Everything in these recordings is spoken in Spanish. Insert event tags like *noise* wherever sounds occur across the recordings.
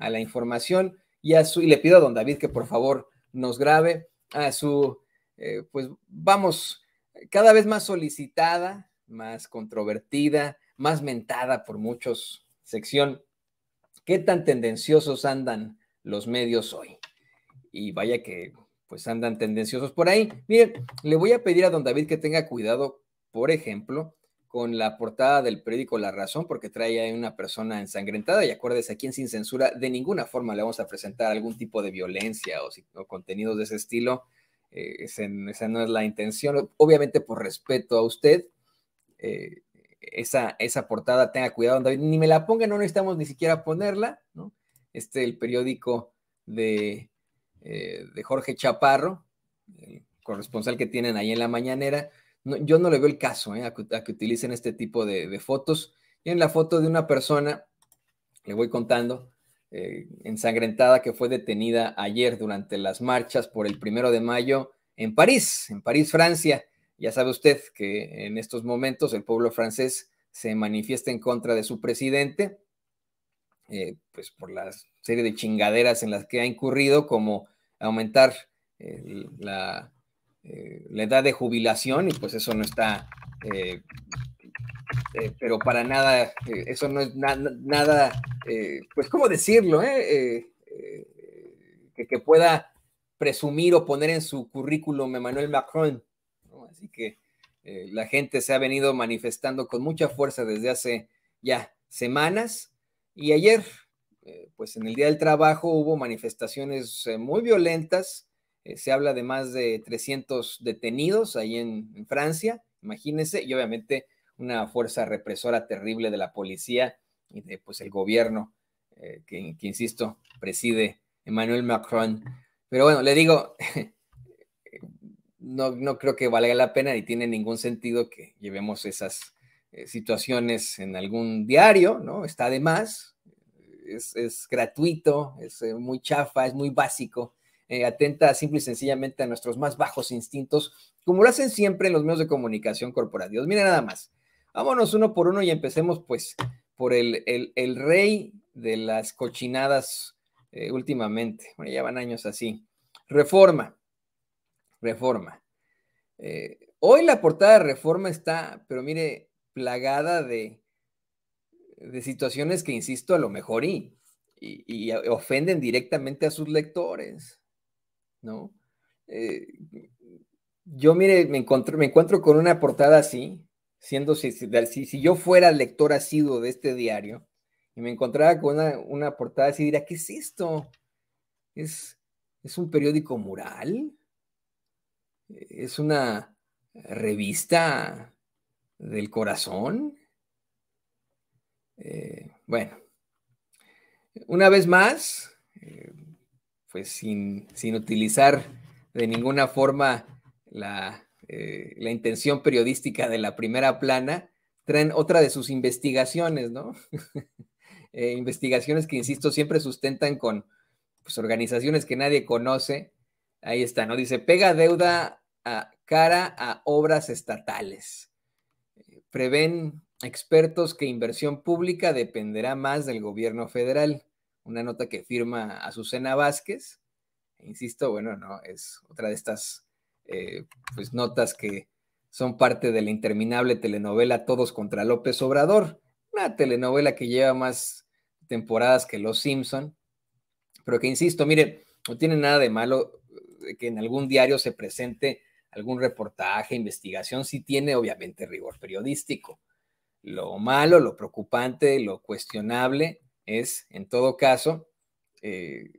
a la información y a su, y le pido a don David que por favor nos grabe a su, eh, pues vamos, cada vez más solicitada, más controvertida, más mentada por muchos sección, ¿qué tan tendenciosos andan los medios hoy? Y vaya que pues andan tendenciosos por ahí. Miren, le voy a pedir a don David que tenga cuidado, por ejemplo, con la portada del periódico La Razón, porque trae a una persona ensangrentada. Y acuérdese, aquí en Sin Censura, de ninguna forma le vamos a presentar algún tipo de violencia o, contenidos de ese estilo. Eh, esa, no es la intención. Obviamente, por respeto a usted, eh, esa, esa portada tenga cuidado, Ni me la ponga, no necesitamos ni siquiera ponerla. ¿no? Este, el periódico de, eh, de Jorge Chaparro, el corresponsal que tienen ahí en la mañanera yo no le veo el caso ¿eh? a, que, utilicen este tipo de, fotos. Y en la foto de una persona, le voy contando, eh, ensangrentada que fue detenida ayer durante las marchas por el primero de mayo en París, en París, Francia. Ya sabe usted que en estos momentos el pueblo francés se manifiesta en contra de su presidente, eh, pues por la serie de chingaderas en las que ha incurrido, como aumentar la eh, la edad de jubilación y pues eso no está, eh, eh, pero para nada, eso no es nada, pues cómo decirlo, que, pueda presumir o poner en su currículum Emmanuel Macron. Así que la gente se ha venido manifestando con mucha fuerza desde hace ya semanas y ayer, pues en el Día del Trabajo hubo manifestaciones muy violentas eh, se habla de más de 300 detenidos ahí en, Francia, imagínense, y obviamente una fuerza represora terrible de la policía y de pues el gobierno eh, que, insisto, preside Emmanuel Macron. Pero bueno, le digo, *laughs* no, creo que valga la pena ni tiene ningún sentido que llevemos esas eh, situaciones en algún diario, ¿no? Está de más, es, es gratuito, es muy chafa, es muy básico eh, atenta simple y sencillamente a nuestros más bajos instintos, como lo hacen siempre en los medios de comunicación corporativos. mire nada más. Vámonos uno por uno y empecemos pues por el, rey de las cochinadas eh, últimamente. Bueno, ya van años así. Reforma. Reforma. Eh, hoy la portada de Reforma está, pero mire, plagada de, situaciones que, insisto, a lo mejor y, y, ofenden directamente a sus lectores. ¿no? Eh, yo, mire, me, me encuentro con una portada así, siendo si, yo fuera lector asiduo de este diario y me encontrara con una, portada así, diría, ¿qué es esto? ¿Es, un periódico mural? ¿Es una revista del corazón? Eh, bueno, una vez más, eh, pues sin, utilizar de ninguna forma eh, la, intención periodística de la primera plana, traen otra de sus investigaciones, ¿no? *laughs* Eh, investigaciones que, insisto, siempre sustentan con pues, organizaciones que nadie conoce. Ahí está, ¿no? Dice, pega deuda a cara a obras estatales. Prevén expertos que inversión pública dependerá más del gobierno federal una nota que firma Azucena Vázquez. E insisto, bueno, no, es otra de estas eh, pues, notas que son parte de la interminable telenovela Todos contra López Obrador, una telenovela que lleva más temporadas que Los Simpson, pero que, insisto, miren... no tiene nada de malo eh, que en algún diario se presente algún reportaje, investigación, sí tiene obviamente rigor periodístico. Lo malo, lo preocupante, lo cuestionable es, en todo caso, eh,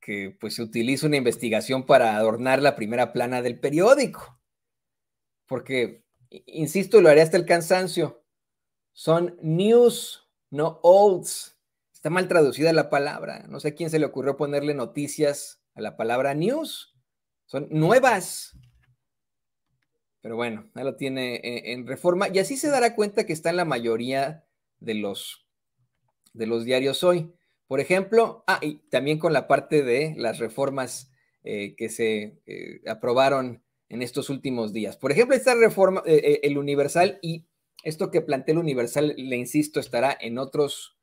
que pues se utiliza una investigación para adornar la primera plana del periódico. Porque, insisto, lo haré hasta el cansancio. Son news, no olds. Está mal traducida la palabra. No sé a quién se le ocurrió ponerle noticias a la palabra news. Son nuevas. Pero bueno, ya lo tiene en, eh, en reforma. Y así se dará cuenta que está en la mayoría de los de los diarios hoy. Por ejemplo, ah, y también con la parte de las reformas eh, que se eh, aprobaron en estos últimos días. Por ejemplo, esta reforma, eh, el Universal y esto que plantea el Universal, le insisto, estará en otros,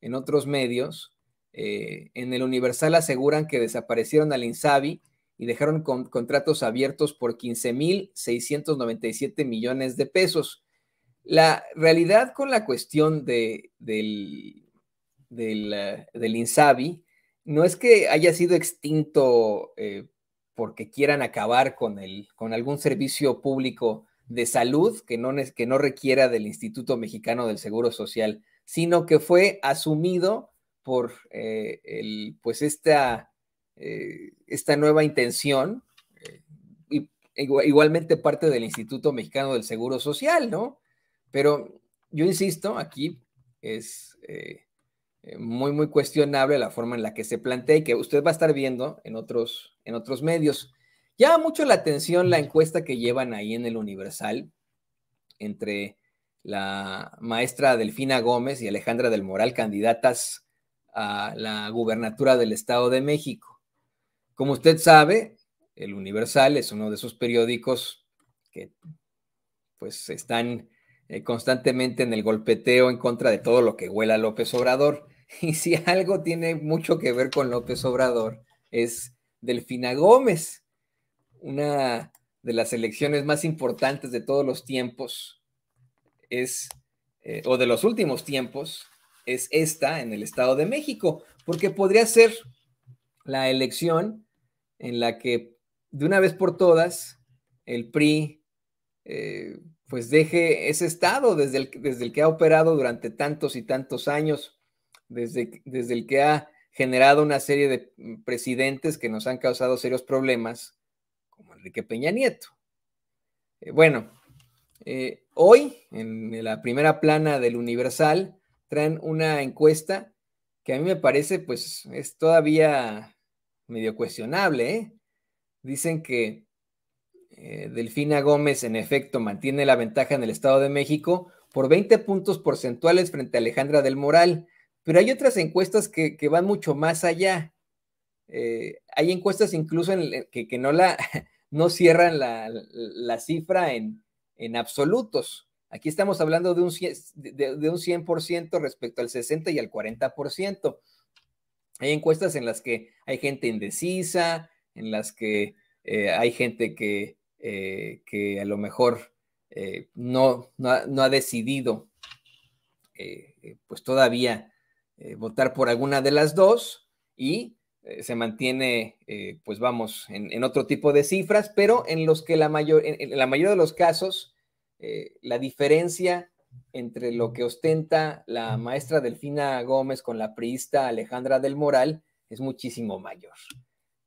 en otros medios. en el Universal aseguran que desaparecieron al Insabi y dejaron contratos abiertos por mil 15.697 millones de pesos. La realidad con la cuestión de, del eh, del, INSABI no es que haya sido extinto eh, porque quieran acabar con, el, con algún servicio público de salud que no, que no requiera del Instituto Mexicano del Seguro Social, sino que fue asumido por eh, el, pues esta, esta nueva intención, igualmente parte del Instituto Mexicano del Seguro Social, ¿no? Pero yo insisto, aquí es, eh, muy, muy cuestionable la forma en la que se plantea y que usted va a estar viendo en otros, en otros medios. Llama mucho la atención la encuesta que llevan ahí en el Universal entre la maestra Delfina Gómez y Alejandra del Moral, candidatas a la gubernatura del Estado de México. Como usted sabe, el Universal es uno de esos periódicos que pues están eh, constantemente en el golpeteo en contra de todo lo que huela López Obrador. *laughs* Y si algo tiene mucho que ver con López Obrador, es Delfina Gómez, una de las elecciones más importantes de todos los tiempos, es, eh, o de los últimos tiempos, es esta en el Estado de México, porque podría ser la elección en la que de una vez por todas el PRI eh, pues deje ese Estado desde desde el que ha operado durante tantos y tantos años desde, el que ha generado una serie de mm, presidentes que nos han causado serios problemas, como Enrique Peña Nieto. Eh, bueno, eh, hoy, en la primera plana del Universal, traen una encuesta que a mí me parece, pues, es todavía medio cuestionable. ¿eh? Dicen que Delfina Gómez, en efecto, mantiene la ventaja en el Estado de México por 20 puntos porcentuales frente a Alejandra del Moral pero hay otras encuestas que, van mucho más allá. Eh, hay encuestas incluso en, que, no, la, *laughs* no cierran la, cifra en, absolutos. Aquí estamos hablando de un, de, un 100% respecto al 60 y al 40%. Hay encuestas en las que hay gente indecisa, en las que eh, hay gente que, eh, que, a lo mejor no, no, ha, no, ha, decidido pues todavía eh, votar por alguna de las dos y eh, se mantiene, eh, pues vamos, en, otro tipo de cifras, pero en los que la, mayor, en, la mayoría de los casos la diferencia entre lo que ostenta la maestra Delfina Gómez con la priista Alejandra del Moral es muchísimo mayor.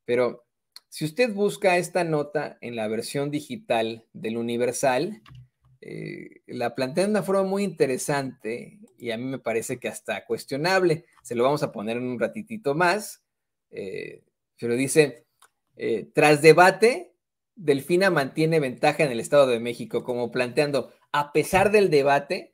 Pero si usted busca esta nota en la versión digital del Universal, la plantea de una forma muy interesante y a mí me parece que hasta cuestionable. Se lo vamos a poner en un ratitito más. Eh, pero dice, eh, tras debate, Delfina mantiene ventaja en el Estado de México, como planteando, a pesar del debate,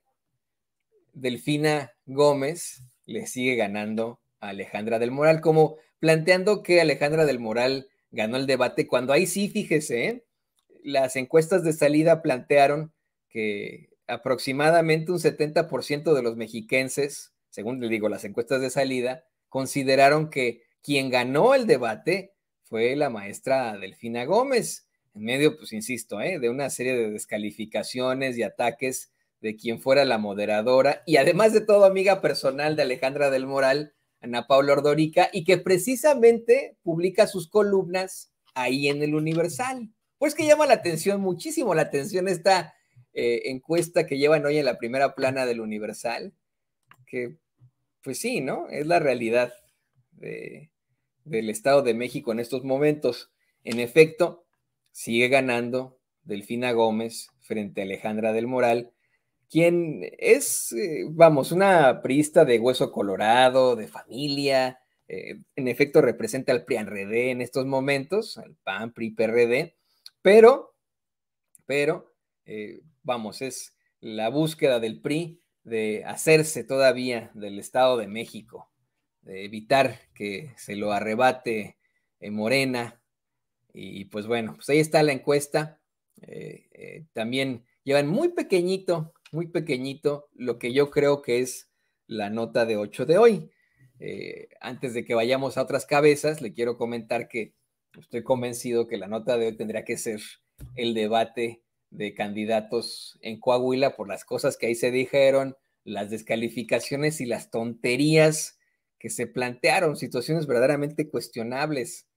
Delfina Gómez le sigue ganando a Alejandra del Moral, como planteando que Alejandra del Moral ganó el debate, cuando ahí sí, fíjese, ¿eh? las encuestas de salida plantearon que aproximadamente un 70% de los mexiquenses, según le digo las encuestas de salida, consideraron que quien ganó el debate fue la maestra Delfina Gómez, en medio, pues insisto, ¿eh? de una serie de descalificaciones y ataques de quien fuera la moderadora y además de todo amiga personal de Alejandra del Moral, Ana Paula Ordorica, y que precisamente publica sus columnas ahí en el Universal. Pues que llama la atención, muchísimo la atención está... Eh, encuesta que llevan hoy en la primera plana del Universal, que pues sí, ¿no? Es la realidad del Estado de México en estos momentos. En efecto, sigue ganando Delfina Gómez frente a Alejandra del Moral, quien es, eh, vamos, una priista de hueso colorado, de familia, eh, en efecto representa al pri en estos momentos, al PAN, PRI, PRD, pero, pero, vamos, es la búsqueda del PRI de hacerse todavía del Estado de México, de evitar que se lo arrebate eh, Morena. Y pues bueno, pues ahí está la encuesta. Eh, eh, también llevan muy pequeñito, muy pequeñito lo que yo creo que es la nota de 8 de hoy. antes de que vayamos a otras cabezas, le quiero comentar que estoy convencido que la nota de hoy tendría que ser el debate de candidatos en Coahuila por las cosas que ahí se dijeron, las descalificaciones y las tonterías que se plantearon, situaciones verdaderamente cuestionables,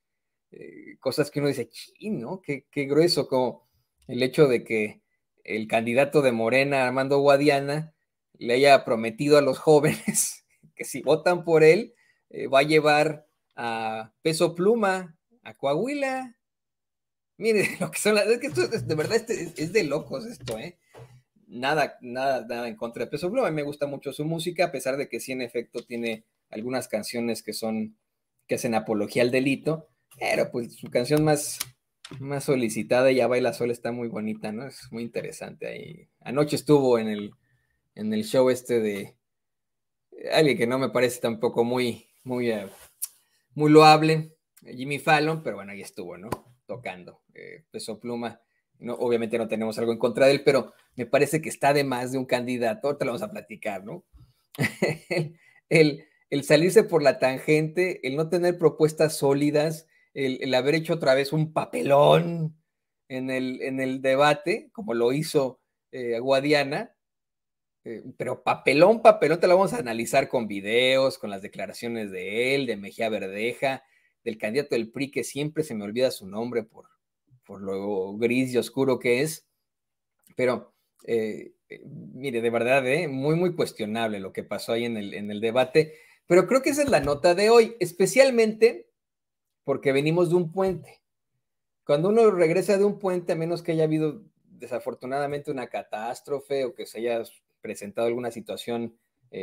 eh, cosas que uno dice, chino, ¿no? Qué, grueso, como el hecho de que el candidato de Morena, Armando Guadiana, le haya prometido a los jóvenes *laughs* que si votan por él, eh, va a llevar a peso pluma a Coahuila. Mire, *laughs* lo que son las. Es que de verdad este, es, de locos esto, ¿eh? Nada, nada, nada en contra de Peso Pluma. A mí me gusta mucho su música, a pesar de que sí, en efecto, tiene algunas canciones que son. que hacen apología al delito. Pero pues su canción más, más solicitada, Ya Baila Sol, está muy bonita, ¿no? Es muy interesante ahí. Anoche estuvo en el, en el show este de alguien que no me parece tampoco muy, muy, eh, muy loable, Jimmy Fallon, pero bueno, ahí estuvo, ¿no? tocando. Eh, peso Pluma, obviamente no tenemos algo en contra de él, pero me parece que está de más de un candidato, te lo vamos a platicar, ¿no? *laughs* el, salirse por la tangente, el no tener propuestas sólidas, el, haber hecho otra vez un papelón en el, debate, como lo hizo eh, Guadiana, eh, pero papelón, papelón, te lo vamos a analizar con videos, con las declaraciones de él, de Mejía Verdeja, del candidato del PRI, que siempre se me olvida su nombre por, por lo gris y oscuro que es, pero eh, eh, mire, de verdad, eh, muy, muy cuestionable lo que pasó ahí en el, en el debate, pero creo que esa es la nota de hoy, especialmente porque venimos de un puente. Cuando uno regresa de un puente, a menos que haya habido desafortunadamente una catástrofe o que se haya presentado alguna situación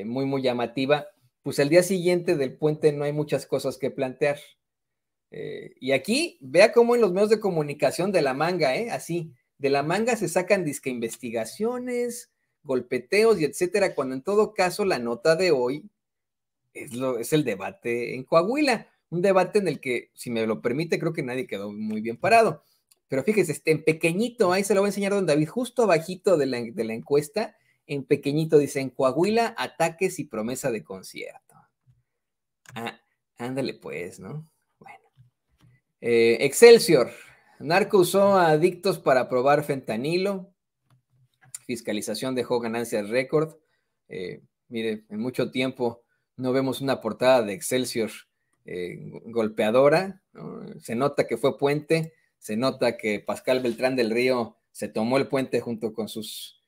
muy, muy llamativa, pues al día siguiente del puente no hay muchas cosas que plantear. Eh, y aquí, vea cómo en los medios de comunicación de la manga, ¿eh? Así, de la manga se sacan disque investigaciones, golpeteos y etcétera, cuando en todo caso la nota de hoy es, lo, es el debate en Coahuila. Un debate en el que, si me lo permite, creo que nadie quedó muy bien parado. Pero fíjese, este, en pequeñito, ahí se lo voy a enseñar don David, justo abajito de la, de la encuesta, en pequeñito dice, en Coahuila, ataques y promesa de concierto. Ah, ándale pues, ¿no? Eh, Excelsior. Narco usó adictos para probar fentanilo. Fiscalización dejó ganancias récord. Eh, mire, en mucho tiempo no vemos una portada de Excelsior eh, golpeadora. Se nota que fue puente. Se nota que Pascal Beltrán del Río se tomó el puente junto con sus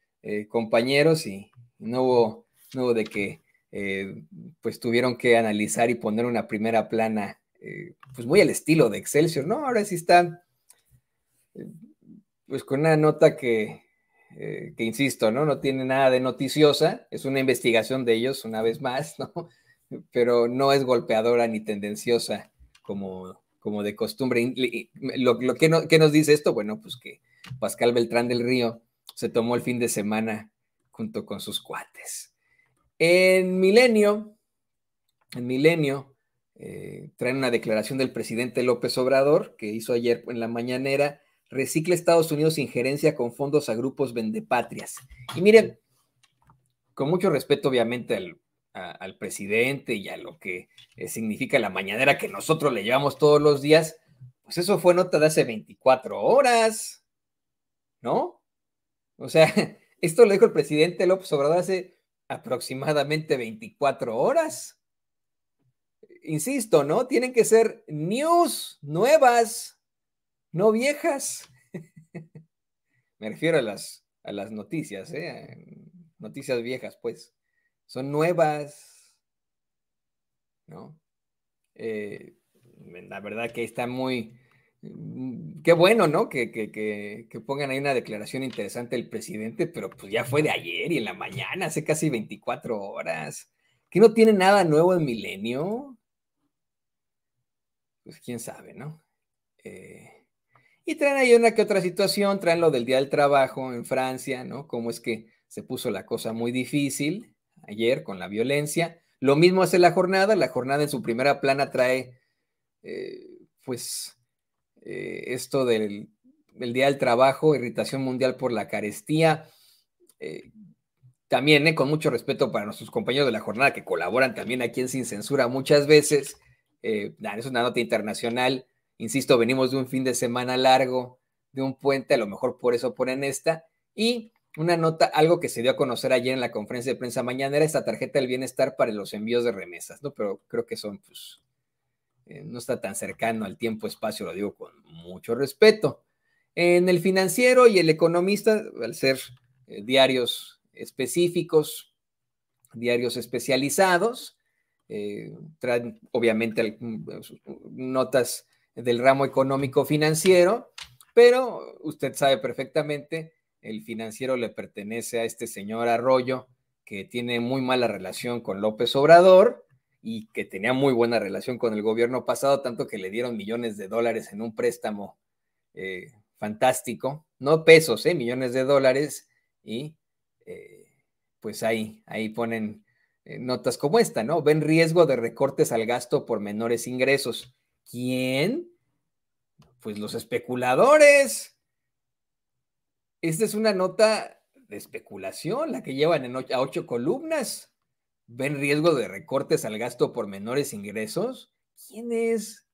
compañeros y no hubo, no hubo de que pues tuvieron que analizar y poner una primera plana eh, pues muy al estilo de Excelsior, ¿no? Ahora sí está, eh, pues con una nota que, eh, que, insisto, ¿no? No tiene nada de noticiosa, es una investigación de ellos una vez más, ¿no? *laughs* Pero no es golpeadora ni tendenciosa como, como de costumbre. Lo, que, no, ¿Qué nos dice esto? Bueno, pues que Pascal Beltrán del Río se tomó el fin de semana junto con sus cuates. En Milenio, en Milenio, eh, traen una declaración del presidente López Obrador que hizo ayer en la mañanera, recicla Estados Unidos injerencia con fondos a grupos vendepatrias. Y miren, con mucho respeto obviamente al, presidente y a lo que eh, significa la mañanera que nosotros le llevamos todos los días, pues eso fue nota de hace 24 horas, ¿no? O sea, *laughs* esto lo dijo el presidente López Obrador hace aproximadamente 24 horas insisto, ¿no? Tienen que ser news nuevas, no viejas. *laughs* Me refiero a las, a las noticias, ¿eh? Noticias viejas, pues. Son nuevas, ¿no? Eh, la verdad que está muy... Mm, qué bueno, ¿no? Que, que, que, pongan ahí una declaración interesante el presidente, pero pues ya fue de ayer y en la mañana, hace casi 24 horas. ¿Que no tiene nada nuevo el Milenio? pues quién sabe, ¿no? Eh, y traen ahí una que otra situación, traen lo del Día del Trabajo en Francia, ¿no? Cómo es que se puso la cosa muy difícil ayer con la violencia. Lo mismo hace la jornada, la jornada en su primera plana trae, eh, pues, eh, esto del, Día del Trabajo, irritación mundial por la carestía. Eh, también, con mucho respeto para nuestros compañeros de la jornada que colaboran también aquí en Sin Censura muchas veces eh, es una nota internacional. Insisto, venimos de un fin de semana largo, de un puente, a lo mejor por eso ponen esta. Y una nota, algo que se dio a conocer ayer en la conferencia de prensa mañana, era esta tarjeta del bienestar para los envíos de remesas, ¿no? Pero creo que son, pues, eh, no está tan cercano al tiempo-espacio, lo digo con mucho respeto. En el financiero y el economista, al ser eh, diarios específicos, diarios especializados, eh, traen obviamente mm, pues, notas del ramo económico financiero, pero usted sabe perfectamente, el financiero le pertenece a este señor Arroyo, que tiene muy mala relación con López Obrador y que tenía muy buena relación con el gobierno pasado, tanto que le dieron millones de dólares en un préstamo eh, fantástico, no pesos, eh, millones de dólares, y eh, pues ahí, ahí ponen eh, notas como esta, ¿no? Ven riesgo de recortes al gasto por menores ingresos. ¿Quién? Pues los especuladores. Esta es una nota de especulación, la que llevan a ocho columnas. ¿Ven riesgo de recortes al gasto por menores ingresos? ¿Quién es?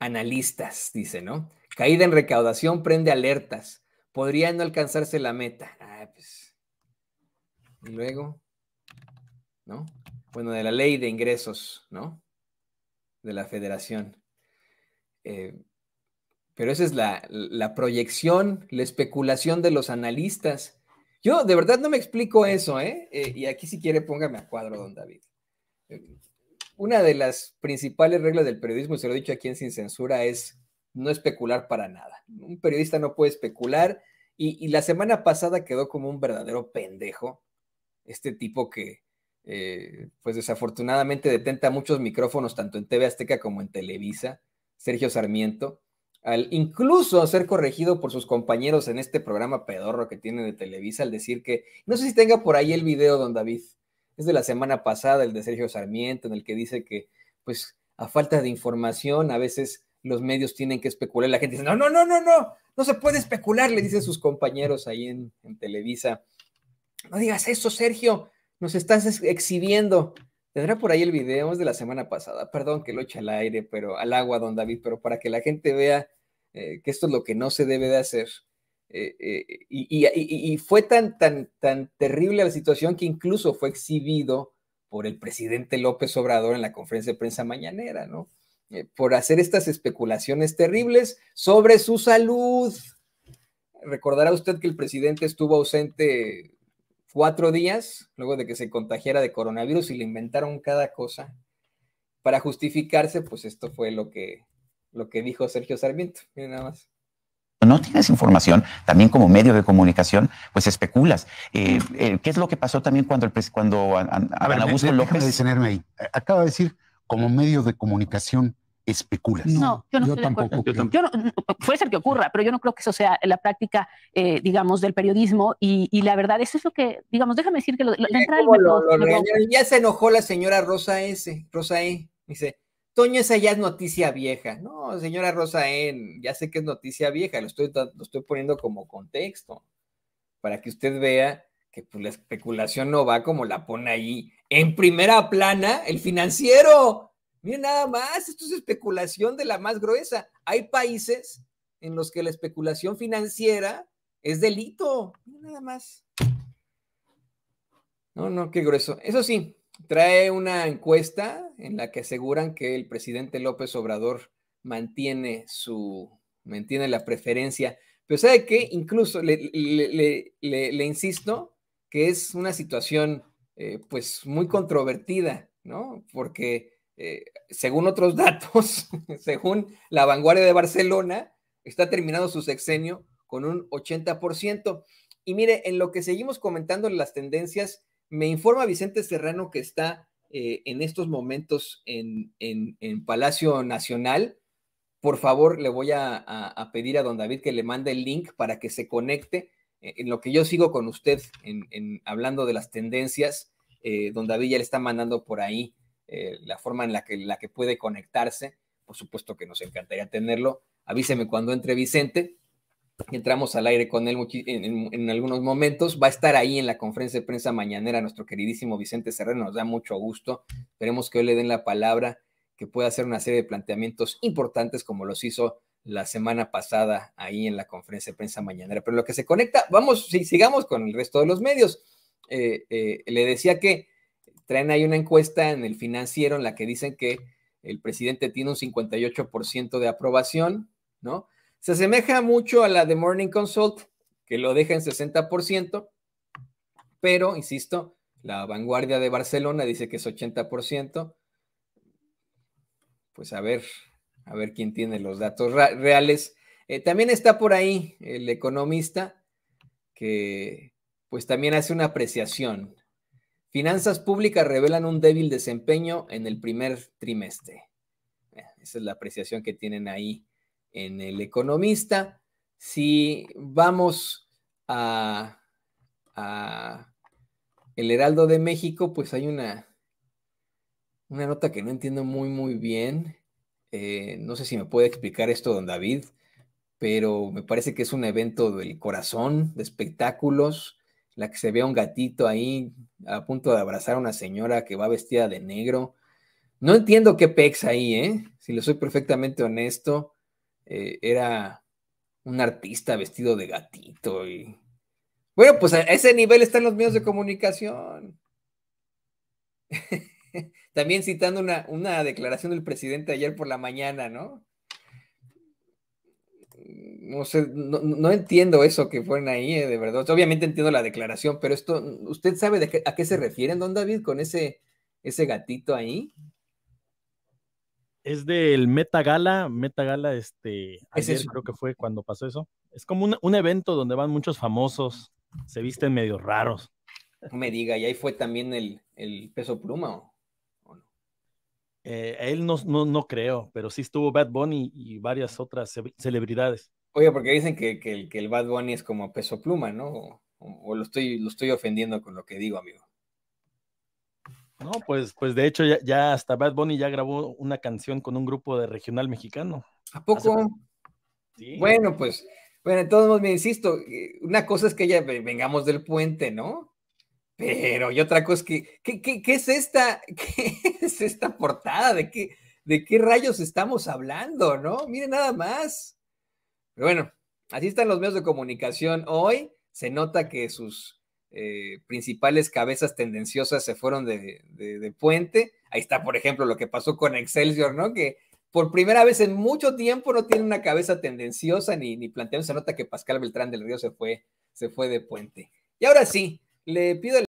Analistas, dice, ¿no? Caída en recaudación prende alertas. Podría no alcanzarse la meta. Ah, pues. luego. ¿no? Bueno, de la ley de ingresos, ¿no? De la federación. Eh, pero esa es la, proyección, la especulación de los analistas. Yo de verdad no me explico eso, ¿eh? eh y aquí si quiere póngame a cuadro, don David. Eh, una de las principales reglas del periodismo, y se lo he dicho aquí en Sin Censura, es no especular para nada. Un periodista no puede especular. Y, y la semana pasada quedó como un verdadero pendejo este tipo que, eh, pues desafortunadamente detenta muchos micrófonos tanto en TV Azteca como en Televisa, Sergio Sarmiento, al incluso ser corregido por sus compañeros en este programa pedorro que tiene de Televisa, al decir que, no sé si tenga por ahí el video, don David, es de la semana pasada, el de Sergio Sarmiento, en el que dice que, pues, a falta de información, a veces los medios tienen que especular, la gente dice, no, no, no, no, no, no se puede especular, le dicen sus compañeros ahí en Televisa. No digas eso, Sergio, nos estás exhibiendo. Tendrá por ahí el video de la semana pasada. Perdón que lo eche al aire, pero al agua, don David, pero para que la gente vea eh, que esto es lo que no se debe de hacer. Eh, eh, y, y, fue tan, tan, tan terrible la situación que incluso fue exhibido por el presidente López Obrador en la conferencia de prensa mañanera, ¿no? por hacer estas especulaciones terribles sobre su salud. Recordará usted que el presidente estuvo ausente cuatro días luego de que se contagiara de coronavirus y le inventaron cada cosa. Para justificarse, pues esto fue lo que, lo que dijo Sergio Sarmiento. nada más no tienes información, también como medio de comunicación, pues especulas. Eh, eh, ¿Qué es lo que pasó también cuando, el cuando a, López... Acaba de decir como medio de comunicación especulas. No, yo tampoco, Yo puede ser que ocurra, pero yo no creo que eso sea la práctica, eh, digamos, del periodismo. Y, la verdad, es eso que, digamos, déjame decir que Ya se enojó la señora Rosa S. Rosa E. Dice, Toño, esa ya es noticia vieja. No, señora Rosa E, ya sé que es noticia vieja, lo estoy, lo estoy poniendo como contexto, para que usted vea que pues, la especulación no va como la pone ahí. En primera plana, el financiero Miren nada más, esto es especulación de la más gruesa. Hay países en los que la especulación financiera es delito. Miren nada más. No, no, qué grueso. Eso sí, trae una encuesta en la que aseguran que el presidente López Obrador mantiene su, mantiene la preferencia. Pero ¿sabe qué? Incluso le, insisto que es una situación eh, pues muy controvertida, ¿no? Porque eh, según otros *laughs* datos, según la vanguardia de Barcelona, está terminando su sexenio con un 80%. Y mire, en lo que seguimos comentando las tendencias, me informa Vicente Serrano que está eh, en estos momentos en, Palacio Nacional. Por favor, le voy a, pedir a don David que le mande el link para que se conecte. Eh, en lo que yo sigo con usted en, hablando de las tendencias, don David ya le está mandando por ahí eh, la forma en la que, la que puede conectarse. Por supuesto que nos encantaría tenerlo. Avíseme cuando entre Vicente. Entramos al aire con él en, algunos momentos. Va a estar ahí en la conferencia de prensa mañanera nuestro queridísimo Vicente Serrano. Nos da mucho gusto. Esperemos que hoy le den la palabra, que pueda hacer una serie de planteamientos importantes como los hizo la semana pasada ahí en la conferencia de prensa mañanera. Pero lo que se conecta, vamos, sigamos con el resto de los medios. Eh, eh, le decía que Traen ahí una encuesta en el financiero en la que dicen que el presidente tiene un 58% de aprobación, ¿no? Se asemeja mucho a la de Morning Consult, que lo deja en 60%, pero, insisto, la vanguardia de Barcelona dice que es 80%. Pues a ver, a ver quién tiene los datos reales. Eh, también está por ahí el economista que pues también hace una apreciación, Finanzas públicas revelan un débil desempeño en el primer trimestre. Eh, esa es la apreciación que tienen ahí en el economista. Si vamos a, el Heraldo de México, pues hay una, una nota que no entiendo muy, muy bien. Eh, no sé si me puede explicar esto, don David, pero me parece que es un evento del corazón, de espectáculos la que se ve a un gatito ahí a punto de abrazar a una señora que va vestida de negro. No entiendo qué pex ahí, ¿eh? Si lo soy perfectamente honesto, eh, era un artista vestido de gatito y... Bueno, pues a ese nivel están los medios de comunicación. *laughs* También citando una, una declaración del presidente ayer por la mañana, ¿no? no sé, no, entiendo eso que fueron ahí, eh, de verdad. Obviamente entiendo la declaración, pero esto, ¿usted sabe de a qué se refieren, don David, con ese, ese gatito ahí? Es del Meta Gala, Meta Gala, este, creo que fue cuando pasó eso. Es como un, evento donde van muchos famosos, se visten medio raros. No me diga, y ahí fue también el, el peso pluma. ¿o? Eh, él no, no, creo, pero sí estuvo Bad Bunny y varias otras celebridades. Oye, porque dicen que, que, el, Bad Bunny es como peso pluma, ¿no? O, lo, estoy, lo estoy ofendiendo con lo que digo, amigo. No, pues, pues de hecho ya, hasta Bad Bunny ya grabó una canción con un grupo de regional mexicano. ¿A poco? Bueno, pues, bueno, entonces me insisto, eh, una cosa es que ya vengamos del puente, ¿no? Pero, y otra cosa que, ¿qué, es esta? *laughs* ¿Qué es esta portada? ¿De qué, ¿De qué rayos estamos hablando? ¿No? Mire nada más. Pero bueno, así están los medios de comunicación hoy. Se nota que sus eh, principales cabezas tendenciosas se fueron de, puente. Ahí está, por ejemplo, lo que pasó con Excelsior, ¿no? Que por primera vez en mucho tiempo no tiene una cabeza tendenciosa ni, ni planteando. Se nota que Pascal Beltrán del Río se fue, se fue de puente. Y ahora sí, le pido el